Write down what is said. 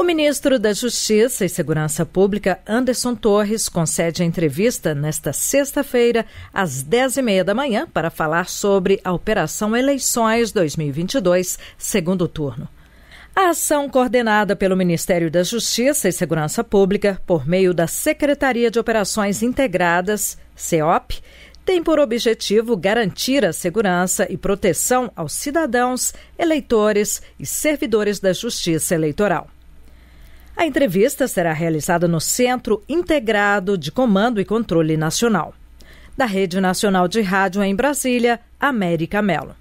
O ministro da Justiça e Segurança Pública, Anderson Torres, concede a entrevista nesta sexta-feira, às 10h30 da manhã, para falar sobre a Operação Eleições 2022, segundo turno. A ação coordenada pelo Ministério da Justiça e Segurança Pública, por meio da Secretaria de Operações Integradas, CEOP, tem por objetivo garantir a segurança e proteção aos cidadãos, eleitores e servidores da Justiça Eleitoral. A entrevista será realizada no Centro Integrado de Comando e Controle Nacional. Da Rede Nacional de Rádio em Brasília, América Mello.